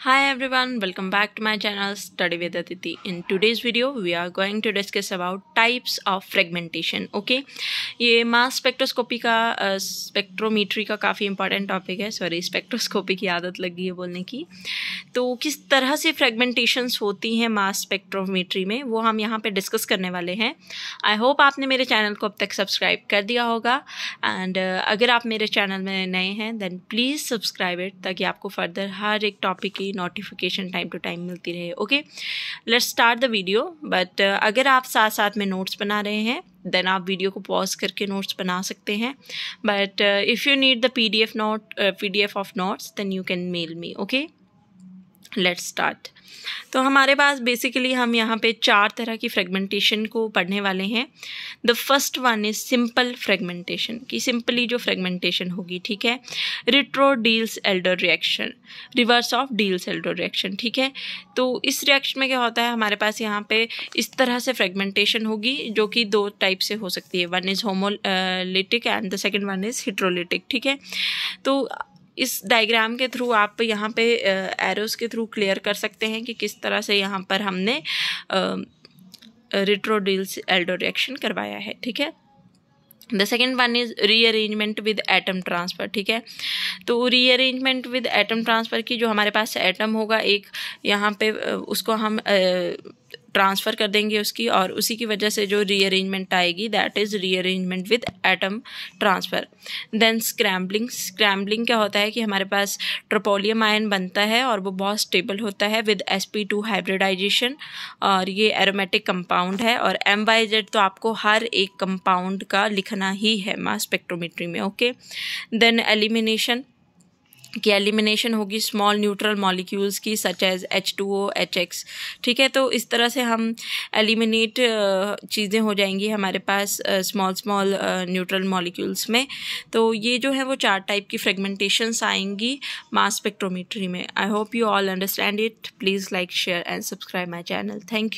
Hi everyone, welcome back to my channel Study with Aditi. In today's video, we are going to discuss about types of fragmentation. Okay, ये mass spectroscopy का spectrometry uh, का काफ़ी important topic है sorry spectroscopy की आदत लग गई है बोलने की तो किस तरह से fragmentations होती हैं mass spectrometry में वो हम यहाँ पे discuss करने वाले हैं I hope आपने मेरे channel को अब तक subscribe कर दिया होगा and uh, अगर आप मेरे channel में नए हैं then please subscribe it ताकि आपको further हर एक topic आपकी नोटिफिकेशन टाइम टू टाइम मिलती रहे okay let's start the video but अगर आप साथ साथ में नोट्स बना रहे हैं देन आप वीडियो को पॉज करके नोट्स बना सकते हैं but if you need the P D F note P D F of notes then you can mail me okay let's start तो हमारे पास बेसिकली हम यहाँ पे चार तरह की फ्रेगमेंटेशन को पढ़ने वाले हैं the first one is simple fragmentation कि सिंपली जो फ्रेगमेंटेशन होगी ठीक है retro Diels Alder reaction reverse of Diels Alder reaction ठीक है तो इस रिएक्शन में क्या होता है हमारे पास यहाँ पे इस तरह से फ्रेगमेंटेशन होगी जो कि दो टाइप से हो सकती है one is homolytic and the second one is heterolytic ठीक है तो इस डायग्राम के थ्रू आप यहाँ पे एरोस के थ्रू क्लियर कर सकते हैं कि किस तरह से यहाँ पर हमने रिट्रोडिल्स एल्डो रिएक्शन करवाया है ठीक है the second one is rearrangement with atom transfer ठीक है तो रीअरेंजमेंट विद एटम ट्रांसफ़र की जो हमारे पास एटम होगा एक यहाँ पे उसको हम ट्रांसफ़र कर देंगे उसकी और उसी की वजह से जो रीअरेंजमेंट आएगी that is rearrangement with atom transfer then scrambling scrambling क्या होता है कि हमारे पास ट्रोपोलियम आयन बनता है और वो बहुत स्टेबल होता है with S P two hybridization और ये एरोमेटिक कंपाउंड है और एम वाई जेड तो आपको हर एक कंपाउंड का लिखना ही है मास स्पेक्ट्रोमेट्री में ओके देन एलिमिनेशन कि एलिमिनेशन होगी स्मॉल न्यूट्रल मॉलिक्यूल्स की such as H two O H X ठीक है तो इस तरह से हम एलिमिनेट चीज़ें हो जाएंगी हमारे पास स्मॉल स्मॉल न्यूट्रल मॉलिक्यूल्स में तो ये जो है वो चार टाइप की फ्रेगमेंटेशंस आएंगी मास स्पेक्ट्रोमीट्री में I hope you all understand it please like share and subscribe my channel thank you